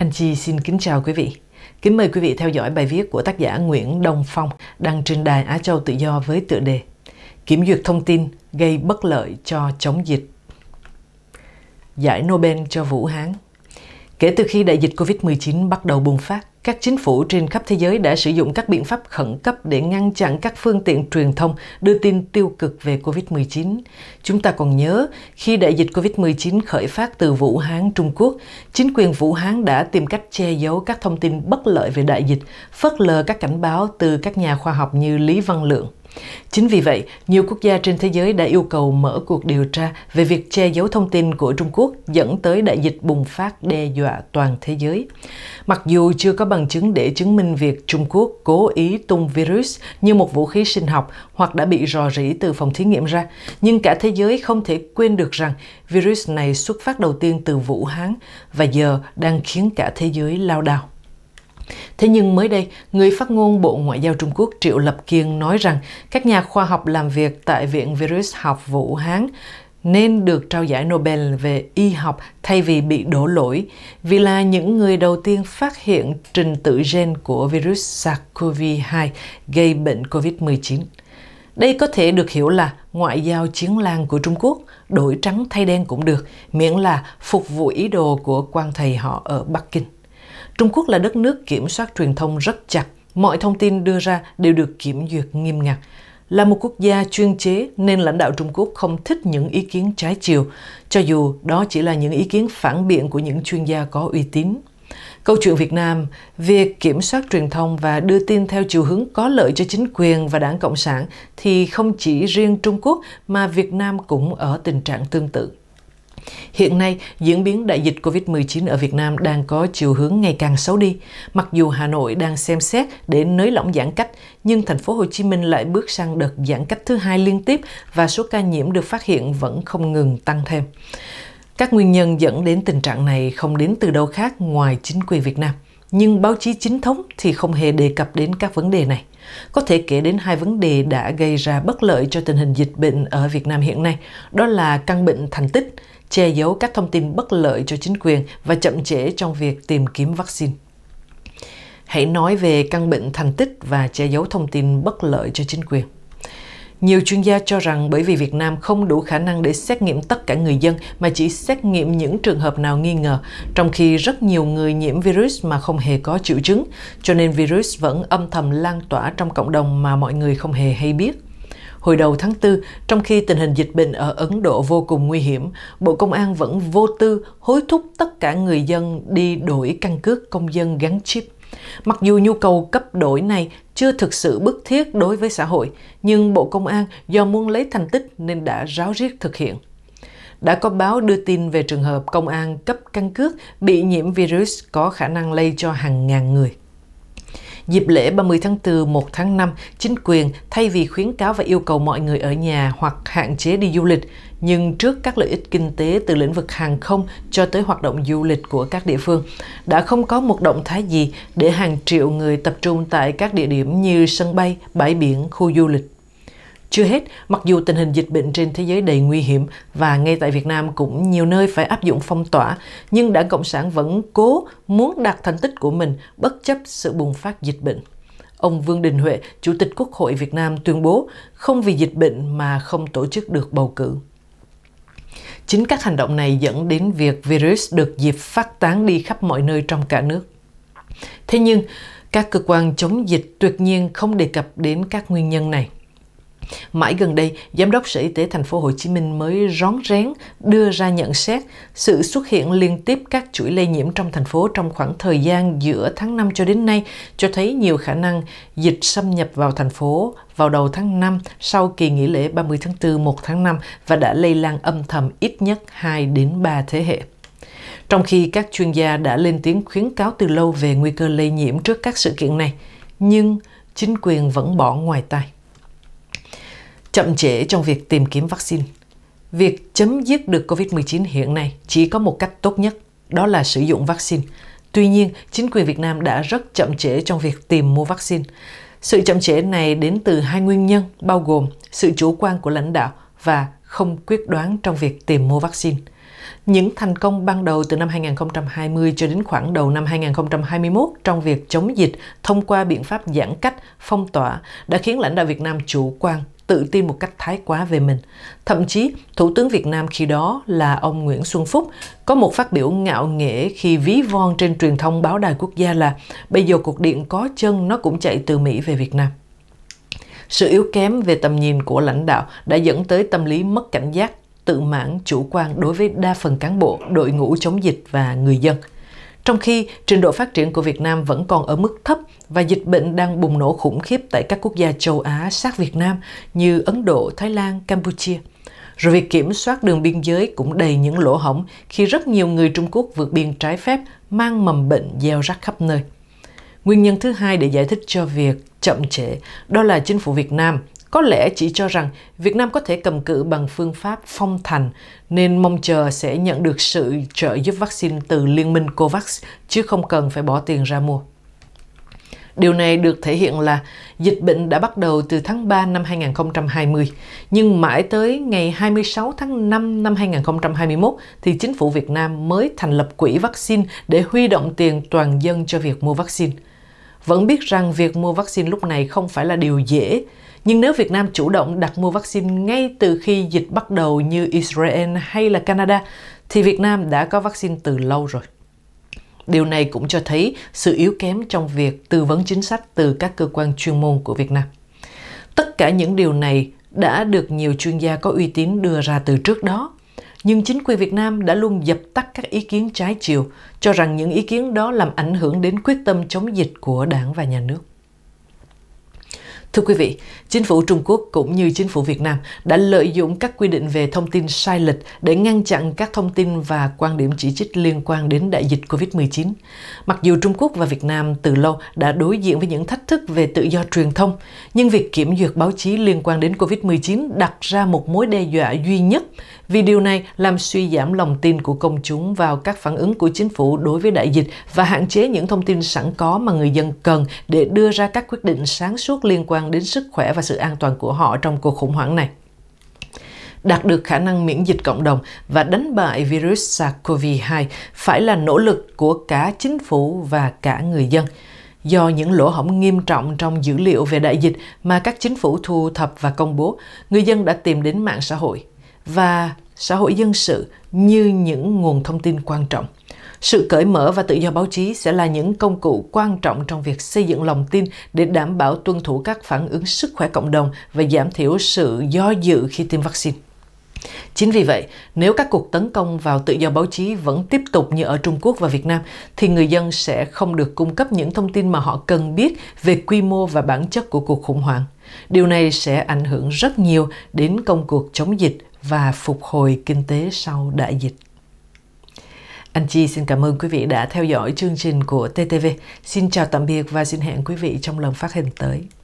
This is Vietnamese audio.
Anh Chi xin kính chào quý vị. Kính mời quý vị theo dõi bài viết của tác giả Nguyễn Đông Phong đăng trên đài Á Châu Tự Do với tựa đề Kiểm duyệt thông tin gây bất lợi cho chống dịch. Giải Nobel cho Vũ Hán Kể từ khi đại dịch COVID-19 bắt đầu bùng phát, các chính phủ trên khắp thế giới đã sử dụng các biện pháp khẩn cấp để ngăn chặn các phương tiện truyền thông đưa tin tiêu cực về COVID-19. Chúng ta còn nhớ, khi đại dịch COVID-19 khởi phát từ Vũ Hán, Trung Quốc, chính quyền Vũ Hán đã tìm cách che giấu các thông tin bất lợi về đại dịch, phớt lờ các cảnh báo từ các nhà khoa học như Lý Văn Lượng. Chính vì vậy, nhiều quốc gia trên thế giới đã yêu cầu mở cuộc điều tra về việc che giấu thông tin của Trung Quốc dẫn tới đại dịch bùng phát đe dọa toàn thế giới. Mặc dù chưa có bằng chứng để chứng minh việc Trung Quốc cố ý tung virus như một vũ khí sinh học hoặc đã bị rò rỉ từ phòng thí nghiệm ra, nhưng cả thế giới không thể quên được rằng virus này xuất phát đầu tiên từ Vũ Hán và giờ đang khiến cả thế giới lao đao. Thế nhưng mới đây, người phát ngôn Bộ Ngoại giao Trung Quốc Triệu Lập Kiên nói rằng các nhà khoa học làm việc tại Viện Virus học Vũ Hán nên được trao giải Nobel về y học thay vì bị đổ lỗi vì là những người đầu tiên phát hiện trình tự gen của virus SARS-CoV-2 gây bệnh COVID-19. Đây có thể được hiểu là ngoại giao chiến lan của Trung Quốc, đổi trắng thay đen cũng được, miễn là phục vụ ý đồ của quan thầy họ ở Bắc Kinh. Trung Quốc là đất nước kiểm soát truyền thông rất chặt, mọi thông tin đưa ra đều được kiểm duyệt nghiêm ngặt. Là một quốc gia chuyên chế nên lãnh đạo Trung Quốc không thích những ý kiến trái chiều, cho dù đó chỉ là những ý kiến phản biện của những chuyên gia có uy tín. Câu chuyện Việt Nam, việc kiểm soát truyền thông và đưa tin theo chiều hướng có lợi cho chính quyền và đảng Cộng sản thì không chỉ riêng Trung Quốc mà Việt Nam cũng ở tình trạng tương tự. Hiện nay, diễn biến đại dịch COVID-19 ở Việt Nam đang có chiều hướng ngày càng xấu đi. Mặc dù Hà Nội đang xem xét để nới lỏng giãn cách, nhưng thành phố Hồ Chí Minh lại bước sang đợt giãn cách thứ hai liên tiếp và số ca nhiễm được phát hiện vẫn không ngừng tăng thêm. Các nguyên nhân dẫn đến tình trạng này không đến từ đâu khác ngoài chính quyền Việt Nam. Nhưng báo chí chính thống thì không hề đề cập đến các vấn đề này. Có thể kể đến hai vấn đề đã gây ra bất lợi cho tình hình dịch bệnh ở Việt Nam hiện nay, đó là căn bệnh thành tích che giấu các thông tin bất lợi cho chính quyền và chậm trễ trong việc tìm kiếm vaccine. Hãy nói về căn bệnh thành tích và che giấu thông tin bất lợi cho chính quyền. Nhiều chuyên gia cho rằng bởi vì Việt Nam không đủ khả năng để xét nghiệm tất cả người dân mà chỉ xét nghiệm những trường hợp nào nghi ngờ, trong khi rất nhiều người nhiễm virus mà không hề có triệu chứng, cho nên virus vẫn âm thầm lan tỏa trong cộng đồng mà mọi người không hề hay biết. Hồi đầu tháng 4, trong khi tình hình dịch bệnh ở Ấn Độ vô cùng nguy hiểm, Bộ Công an vẫn vô tư hối thúc tất cả người dân đi đổi căn cước công dân gắn chip. Mặc dù nhu cầu cấp đổi này chưa thực sự bức thiết đối với xã hội, nhưng Bộ Công an do muốn lấy thành tích nên đã ráo riết thực hiện. Đã có báo đưa tin về trường hợp công an cấp căn cước bị nhiễm virus có khả năng lây cho hàng ngàn người. Dịp lễ 30 tháng 4, 1 tháng 5, chính quyền thay vì khuyến cáo và yêu cầu mọi người ở nhà hoặc hạn chế đi du lịch, nhưng trước các lợi ích kinh tế từ lĩnh vực hàng không cho tới hoạt động du lịch của các địa phương, đã không có một động thái gì để hàng triệu người tập trung tại các địa điểm như sân bay, bãi biển, khu du lịch. Chưa hết, mặc dù tình hình dịch bệnh trên thế giới đầy nguy hiểm và ngay tại Việt Nam cũng nhiều nơi phải áp dụng phong tỏa, nhưng Đảng Cộng sản vẫn cố muốn đạt thành tích của mình bất chấp sự bùng phát dịch bệnh. Ông Vương Đình Huệ, Chủ tịch Quốc hội Việt Nam tuyên bố không vì dịch bệnh mà không tổ chức được bầu cử. Chính các hành động này dẫn đến việc virus được dịp phát tán đi khắp mọi nơi trong cả nước. Thế nhưng, các cơ quan chống dịch tuyệt nhiên không đề cập đến các nguyên nhân này. Mãi gần đây, Giám đốc Sở Y tế Thành phố Hồ Chí Minh mới rón rén đưa ra nhận xét sự xuất hiện liên tiếp các chuỗi lây nhiễm trong thành phố trong khoảng thời gian giữa tháng 5 cho đến nay cho thấy nhiều khả năng dịch xâm nhập vào thành phố vào đầu tháng 5 sau kỳ nghỉ lễ 30 tháng 4 1 tháng 5 và đã lây lan âm thầm ít nhất 2 đến 3 thế hệ. Trong khi các chuyên gia đã lên tiếng khuyến cáo từ lâu về nguy cơ lây nhiễm trước các sự kiện này, nhưng chính quyền vẫn bỏ ngoài tai chậm trễ trong việc tìm kiếm vaccine. Việc chấm dứt được COVID-19 hiện nay chỉ có một cách tốt nhất, đó là sử dụng vaccine. Tuy nhiên, chính quyền Việt Nam đã rất chậm trễ trong việc tìm mua vaccine. Sự chậm trễ này đến từ hai nguyên nhân, bao gồm sự chủ quan của lãnh đạo và không quyết đoán trong việc tìm mua vaccine. Những thành công ban đầu từ năm 2020 cho đến khoảng đầu năm 2021 trong việc chống dịch thông qua biện pháp giãn cách, phong tỏa đã khiến lãnh đạo Việt Nam chủ quan tự tin một cách thái quá về mình. Thậm chí, Thủ tướng Việt Nam khi đó là ông Nguyễn Xuân Phúc có một phát biểu ngạo nghễ khi ví von trên truyền thông báo đài quốc gia là bây giờ cuộc điện có chân nó cũng chạy từ Mỹ về Việt Nam. Sự yếu kém về tầm nhìn của lãnh đạo đã dẫn tới tâm lý mất cảnh giác, tự mãn, chủ quan đối với đa phần cán bộ, đội ngũ chống dịch và người dân – trong khi trình độ phát triển của Việt Nam vẫn còn ở mức thấp và dịch bệnh đang bùng nổ khủng khiếp tại các quốc gia châu Á sát Việt Nam như Ấn Độ, Thái Lan, Campuchia. Rồi việc kiểm soát đường biên giới cũng đầy những lỗ hổng khi rất nhiều người Trung Quốc vượt biên trái phép mang mầm bệnh gieo rắc khắp nơi. Nguyên nhân thứ hai để giải thích cho việc chậm trễ đó là chính phủ Việt Nam có lẽ chỉ cho rằng Việt Nam có thể cầm cự bằng phương pháp phong thành nên mong chờ sẽ nhận được sự trợ giúp vaccine từ Liên minh COVAX chứ không cần phải bỏ tiền ra mua. Điều này được thể hiện là dịch bệnh đã bắt đầu từ tháng 3 năm 2020, nhưng mãi tới ngày 26 tháng 5 năm 2021 thì chính phủ Việt Nam mới thành lập quỹ vaccine để huy động tiền toàn dân cho việc mua vaccine. Vẫn biết rằng việc mua vaccine lúc này không phải là điều dễ, nhưng nếu Việt Nam chủ động đặt mua vaccine ngay từ khi dịch bắt đầu như Israel hay là Canada, thì Việt Nam đã có vaccine từ lâu rồi. Điều này cũng cho thấy sự yếu kém trong việc tư vấn chính sách từ các cơ quan chuyên môn của Việt Nam. Tất cả những điều này đã được nhiều chuyên gia có uy tín đưa ra từ trước đó, nhưng chính quyền Việt Nam đã luôn dập tắt các ý kiến trái chiều, cho rằng những ý kiến đó làm ảnh hưởng đến quyết tâm chống dịch của đảng và nhà nước. Thưa quý vị, chính phủ Trung Quốc cũng như chính phủ Việt Nam đã lợi dụng các quy định về thông tin sai lệch để ngăn chặn các thông tin và quan điểm chỉ trích liên quan đến đại dịch COVID-19. Mặc dù Trung Quốc và Việt Nam từ lâu đã đối diện với những thách thức về tự do truyền thông, nhưng việc kiểm duyệt báo chí liên quan đến COVID-19 đặt ra một mối đe dọa duy nhất vì điều này làm suy giảm lòng tin của công chúng vào các phản ứng của chính phủ đối với đại dịch và hạn chế những thông tin sẵn có mà người dân cần để đưa ra các quyết định sáng suốt liên quan đến sức khỏe và sự an toàn của họ trong cuộc khủng hoảng này đạt được khả năng miễn dịch cộng đồng và đánh bại virus SARS-CoV-2 phải là nỗ lực của cả chính phủ và cả người dân. Do những lỗ hổng nghiêm trọng trong dữ liệu về đại dịch mà các chính phủ thu thập và công bố, người dân đã tìm đến mạng xã hội và xã hội dân sự như những nguồn thông tin quan trọng. Sự cởi mở và tự do báo chí sẽ là những công cụ quan trọng trong việc xây dựng lòng tin để đảm bảo tuân thủ các phản ứng sức khỏe cộng đồng và giảm thiểu sự do dự khi tiêm vaccine. Chính vì vậy, nếu các cuộc tấn công vào tự do báo chí vẫn tiếp tục như ở Trung Quốc và Việt Nam, thì người dân sẽ không được cung cấp những thông tin mà họ cần biết về quy mô và bản chất của cuộc khủng hoảng. Điều này sẽ ảnh hưởng rất nhiều đến công cuộc chống dịch và phục hồi kinh tế sau đại dịch. Anh Chi xin cảm ơn quý vị đã theo dõi chương trình của TTV. Xin chào tạm biệt và xin hẹn quý vị trong lần phát hình tới.